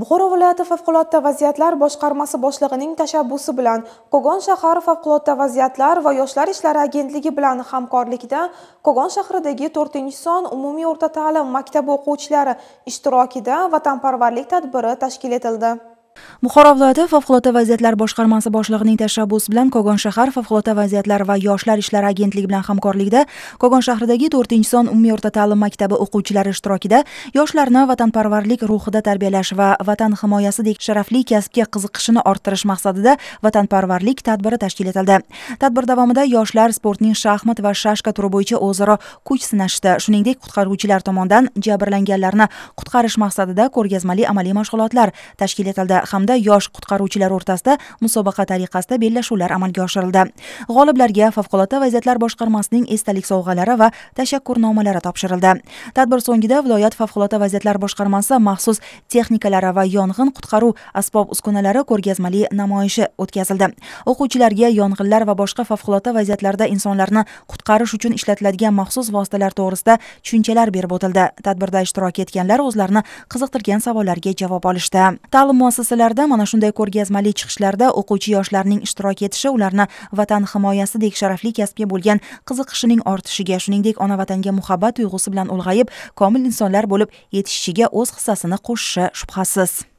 buxoro viloyati favqulodda vaziyatlar boshqarmasi boshlig'ining tashabbusi bilan qo'gon shahar favqulodda vaziyatlar va yoshlar ishlari agentligi bilan hamkorlikda qo'gon shahridagi 4 son umumiy o'rta ta'lim maktabi o'quvchilari ishtirokida vatanparvarlik tadbiri tashkil etildi buxoro viloyati favqulodda vaziyatlar boshqarmasi boshlig'ining tashabbusi bilan kogon shahar favqulodda vaziyatlar va yoshlar ishlari agentligi bilan hamkorlikda kogon shahridagi to'rtinchi son umumiy o'rta ta'lim maktabi o'quvchilari ishtirokida yoshlarni vatanparvarlik ruhida tarbiyalash va vatan himoyasidek sharafli kasbga qiziqishini orttirish maqsadida vatanparvarlik tadbiri tashkil etildi tadbir davomida yoshlar sportning shaxmat va shashka turi bo'yicha o'zaro kuch sinashdi shuningdek qutqaruvchilar tomonidan jabrlanganlarni qutqarish maqsadida ko'rgazmali amaliy mashg'ulotlar tashkil etildi hamda hamda yosh qutqaruvchilar o'rtasida musobaqa tariqasida bellashuvlar amalga oshirildi g'oliblarga favqulodda vaziyatlar boshqarmasining esdalik sovg'alari va tashakkurnomalari topshirildi tadbir so'ngida viloyat favqulodda vaziyatlar boshqarmasi maxsus texnikalari va yong'in qutqaruv asbob uskunalari ko'rgazmali namoyishi o'tkazildi o'quvchilarga yong'inlar va boshqa favqulodda vaziyatlarda insonlarni qutqarish uchun ishlatiladigan maxsus vositalar to'g'risida tushunchalar berib o'tildi tadbirda ishtirok etganlar o'zlarini qiziqtirgan savollarga javob olishdi ta'lim muassasalarida tadbirlarda mana shunday ko'rgazmali chiqishlarda o'quvchi yoshlarning ishtirok etishi ularni vatan himoyasidek sharafli kasbga bo'lgan qiziqishining ortishiga shuningdek ona vatanga muhabbat tuyg'usi bilan ulg'ayib komil insonlar bo'lib yetishishiga o'z hissasini qo'shishi shubhasiz